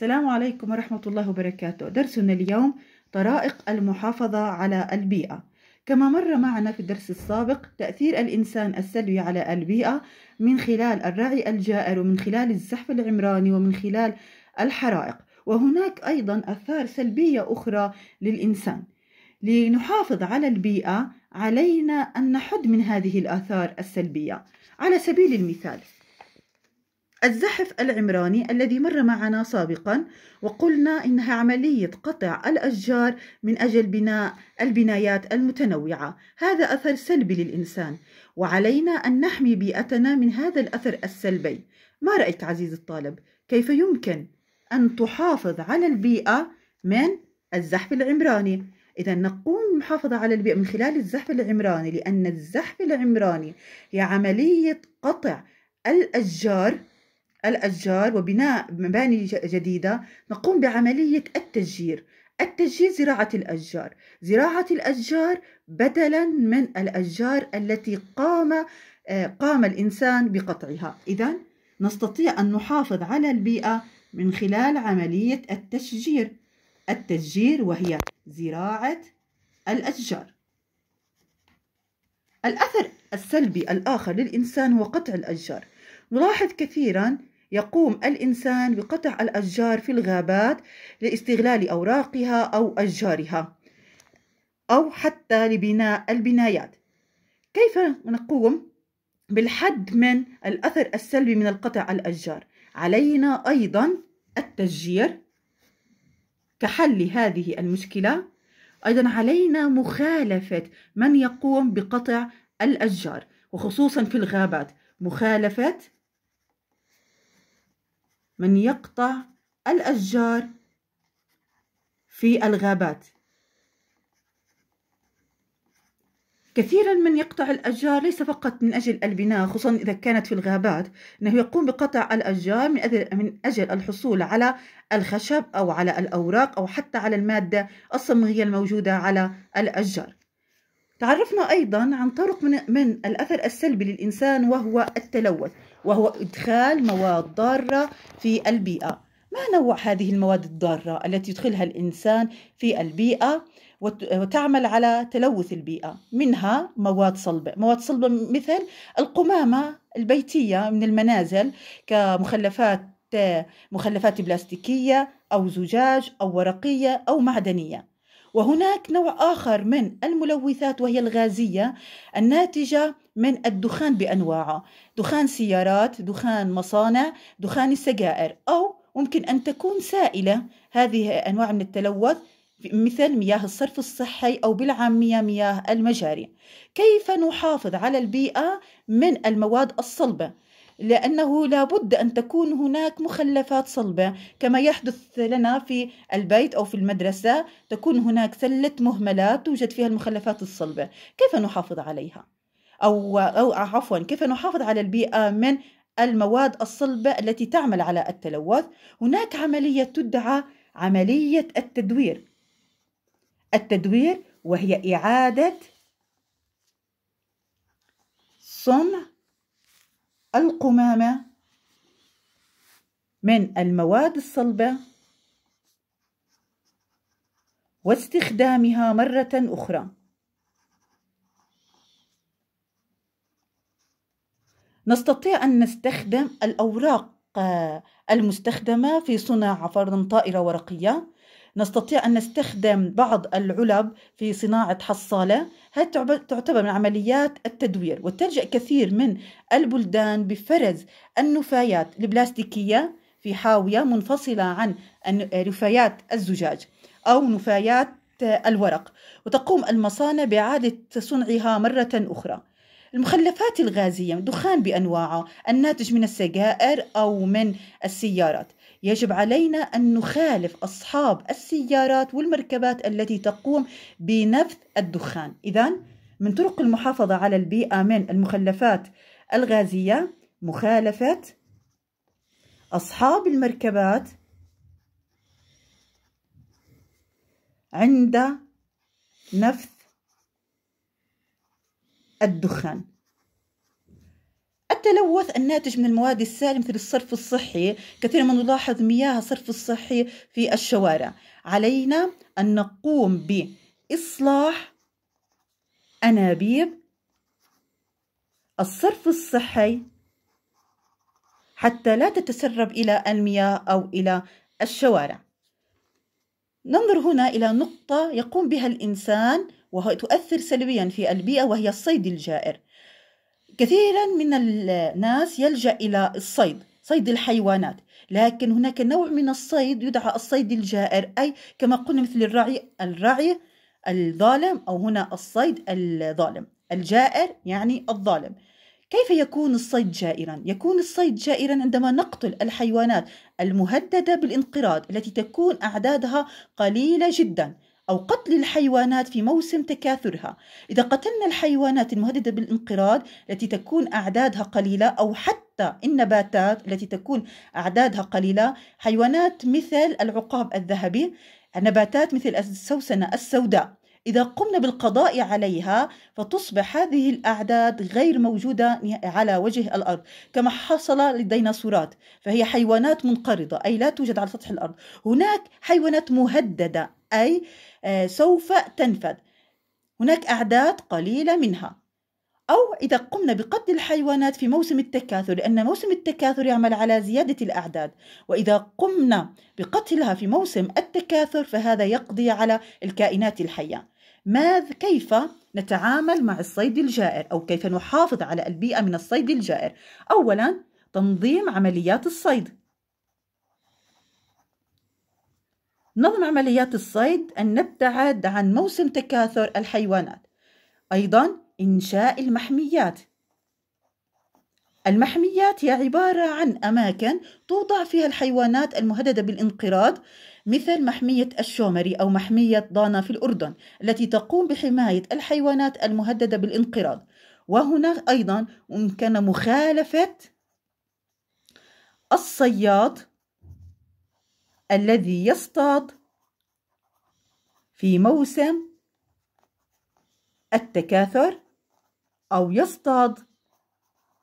السلام عليكم ورحمة الله وبركاته درسنا اليوم طرائق المحافظة على البيئة كما مر معنا في الدرس السابق تأثير الإنسان السلبي على البيئة من خلال الرعي الجائر ومن خلال الزحف العمراني ومن خلال الحرائق وهناك أيضا أثار سلبية أخرى للإنسان لنحافظ على البيئة علينا أن نحد من هذه الآثار السلبية على سبيل المثال الزحف العمراني الذي مر معنا سابقا وقلنا إنها عملية قطع الأشجار من أجل بناء البنايات المتنوعة هذا أثر سلبي للإنسان وعلينا أن نحمي بيئتنا من هذا الأثر السلبي ما رأيك عزيزي الطالب كيف يمكن أن تحافظ على البيئة من الزحف العمراني إذا نقوم بالمحافظة على البيئة من خلال الزحف العمراني لأن الزحف العمراني هي عملية قطع الأشجار الأشجار وبناء مباني جديدة نقوم بعملية التشجير التشجير زراعة الأشجار زراعة الأشجار بدلا من الأشجار التي قام آه، قام الإنسان بقطعها إذا نستطيع أن نحافظ على البيئة من خلال عملية التشجير التشجير وهي زراعة الأشجار الأثر السلبي الآخر للإنسان هو قطع الأشجار نلاحظ كثيرا يقوم الإنسان بقطع الأشجار في الغابات لاستغلال أوراقها أو أشجارها أو حتى لبناء البنايات كيف نقوم بالحد من الأثر السلبي من القطع الأشجار علينا أيضا التشجير كحل هذه المشكلة أيضا علينا مخالفة من يقوم بقطع الأشجار وخصوصا في الغابات مخالفة من يقطع الأشجار في الغابات كثيرا من يقطع الأشجار ليس فقط من أجل البناء خصوصا إذا كانت في الغابات أنه يقوم بقطع الأشجار من أجل الحصول على الخشب أو على الأوراق أو حتى على المادة الصمغية الموجودة على الأشجار تعرفنا أيضا عن طرق من, من الأثر السلبي للإنسان وهو التلوث وهو إدخال مواد ضارة في البيئة ما نوع هذه المواد الضارة التي يدخلها الإنسان في البيئة وتعمل على تلوث البيئة منها مواد صلبة مواد صلبة مثل القمامة البيتية من المنازل كمخلفات مخلفات بلاستيكية أو زجاج أو ورقية أو معدنية وهناك نوع آخر من الملوثات وهي الغازية الناتجة من الدخان بأنواعه دخان سيارات دخان مصانع دخان السجائر أو ممكن أن تكون سائلة هذه أنواع من التلوث مثل مياه الصرف الصحي أو بالعامية مياه المجاري كيف نحافظ على البيئة من المواد الصلبة لأنه لابد أن تكون هناك مخلفات صلبة كما يحدث لنا في البيت أو في المدرسة تكون هناك سلة مهملات توجد فيها المخلفات الصلبة كيف نحافظ عليها؟ أو, أو عفوا كيف نحافظ على البيئة من المواد الصلبة التي تعمل على التلوث هناك عملية تدعى عملية التدوير التدوير وهي إعادة صنع القمامة من المواد الصلبة واستخدامها مرة أخرى نستطيع أن نستخدم الأوراق المستخدمة في صنع فرن طائرة ورقية نستطيع أن نستخدم بعض العلب في صناعة حصالة هذه تعتبر من عمليات التدوير وتلجأ كثير من البلدان بفرز النفايات البلاستيكية في حاوية منفصلة عن نفايات الزجاج أو نفايات الورق وتقوم المصانع بإعادة صنعها مرة أخرى المخلفات الغازية دخان بأنواعه الناتج من السجائر أو من السيارات يجب علينا أن نخالف أصحاب السيارات والمركبات التي تقوم بنفث الدخان إذا من طرق المحافظة على البيئة من المخلفات الغازية مخالفة أصحاب المركبات عند نفث الدخان التلوث الناتج من المواد السائلة مثل الصرف الصحي كثيرا ما نلاحظ مياه الصرف الصحي في الشوارع علينا أن نقوم بإصلاح أنابيب الصرف الصحي حتى لا تتسرب إلى المياه أو إلى الشوارع ننظر هنا إلى نقطة يقوم بها الإنسان وهي تؤثر سلبيا في البيئة وهي الصيد الجائر كثيرا من الناس يلجأ إلى الصيد صيد الحيوانات لكن هناك نوع من الصيد يدعى الصيد الجائر أي كما قلنا مثل الرعي الرعي الظالم أو هنا الصيد الظالم الجائر يعني الظالم كيف يكون الصيد جائرا؟ يكون الصيد جائرا عندما نقتل الحيوانات المهددة بالانقراض التي تكون أعدادها قليلة جدا أو قتل الحيوانات في موسم تكاثرها إذا قتلنا الحيوانات المهددة بالانقراض التي تكون أعدادها قليلة أو حتى النباتات التي تكون أعدادها قليلة حيوانات مثل العقاب الذهبي نباتات مثل السوسنة السوداء إذا قمنا بالقضاء عليها فتصبح هذه الأعداد غير موجودة على وجه الأرض كما حصل للديناصورات فهي حيوانات منقرضة أي لا توجد على سطح الأرض هناك حيوانات مهددة أي آه، سوف تنفذ هناك أعداد قليلة منها أو إذا قمنا بقتل الحيوانات في موسم التكاثر لأن موسم التكاثر يعمل على زيادة الأعداد وإذا قمنا بقتلها في موسم التكاثر فهذا يقضي على الكائنات الحية ماذ كيف نتعامل مع الصيد الجائر أو كيف نحافظ على البيئة من الصيد الجائر أولا تنظيم عمليات الصيد نظم عمليات الصيد أن نبتعد عن موسم تكاثر الحيوانات أيضا إنشاء المحميات المحميات هي عبارة عن أماكن توضع فيها الحيوانات المهددة بالانقراض مثل محمية الشومري أو محمية ضانا في الأردن التي تقوم بحماية الحيوانات المهددة بالانقراض وهنا أيضا يمكن مخالفة الصياد الذي يصطاد في موسم التكاثر أو يصطاد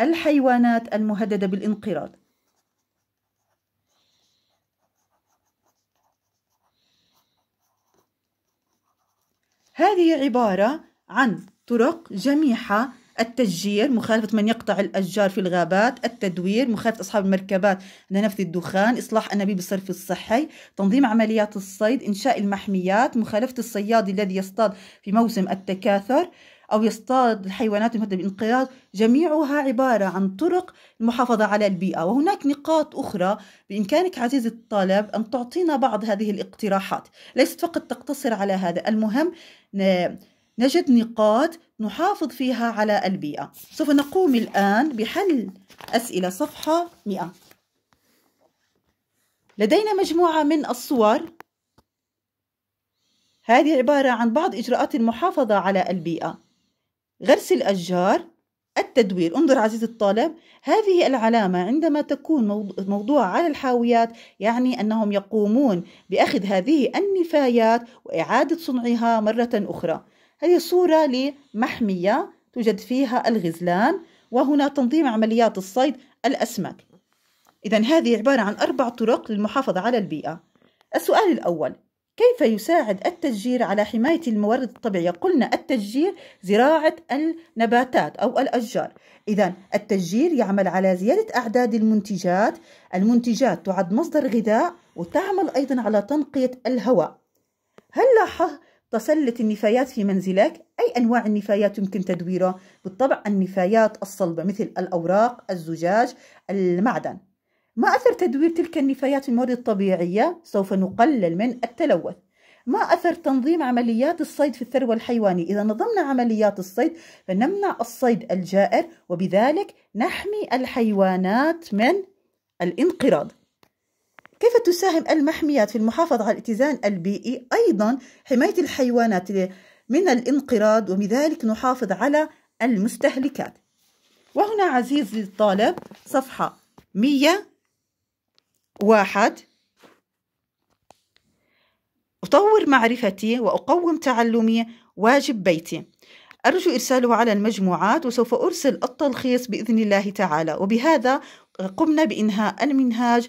الحيوانات المهددة بالانقراض هذه عبارة عن طرق جميحة التشجير مخالفة من يقطع الأشجار في الغابات التدوير مخالفة أصحاب المركبات لنفذ الدخان إصلاح أنابيب الصرف الصحي تنظيم عمليات الصيد إنشاء المحميات مخالفة الصياد الذي يصطاد في موسم التكاثر أو يصطاد الحيوانات المهددة بالانقراض جميعها عبارة عن طرق المحافظة على البيئة وهناك نقاط أخرى بإمكانك عزيزي الطالب أن تعطينا بعض هذه الاقتراحات ليست فقط تقتصر على هذا المهم نجد نقاط نحافظ فيها على البيئة سوف نقوم الآن بحل أسئلة صفحة 100 لدينا مجموعة من الصور هذه عبارة عن بعض إجراءات المحافظة على البيئة غرس الأشجار التدوير انظر عزيزي الطالب هذه العلامة عندما تكون موضوعة على الحاويات يعني أنهم يقومون بأخذ هذه النفايات وإعادة صنعها مرة أخرى هذه صورة لمحمية توجد فيها الغزلان وهنا تنظيم عمليات الصيد الأسماك إذا هذه عبارة عن أربع طرق للمحافظة على البيئة السؤال الأول كيف يساعد التشجير على حماية الموارد الطبيعية؟ قلنا التشجير زراعة النباتات أو الأشجار إذا التشجير يعمل على زيادة أعداد المنتجات المنتجات تعد مصدر غذاء وتعمل أيضا على تنقية الهواء هل لاحظ تسلط النفايات في منزلك أي أنواع النفايات يمكن تدويرها بالطبع النفايات الصلبة مثل الأوراق الزجاج المعدن ما أثر تدوير تلك النفايات في المواد الطبيعية سوف نقلل من التلوث ما أثر تنظيم عمليات الصيد في الثروة الحيوانية إذا نظمنا عمليات الصيد فنمنع الصيد الجائر وبذلك نحمي الحيوانات من الانقراض كيف تساهم المحميات في المحافظة على الاتزان البيئي أيضا حماية الحيوانات من الانقراض وبذلك نحافظ على المستهلكات وهنا عزيزي الطالب صفحة 101 أطور معرفتي وأقوم تعلمي واجب بيتي أرجو إرساله على المجموعات وسوف أرسل التلخيص بإذن الله تعالى وبهذا قمنا بإنهاء المنهاج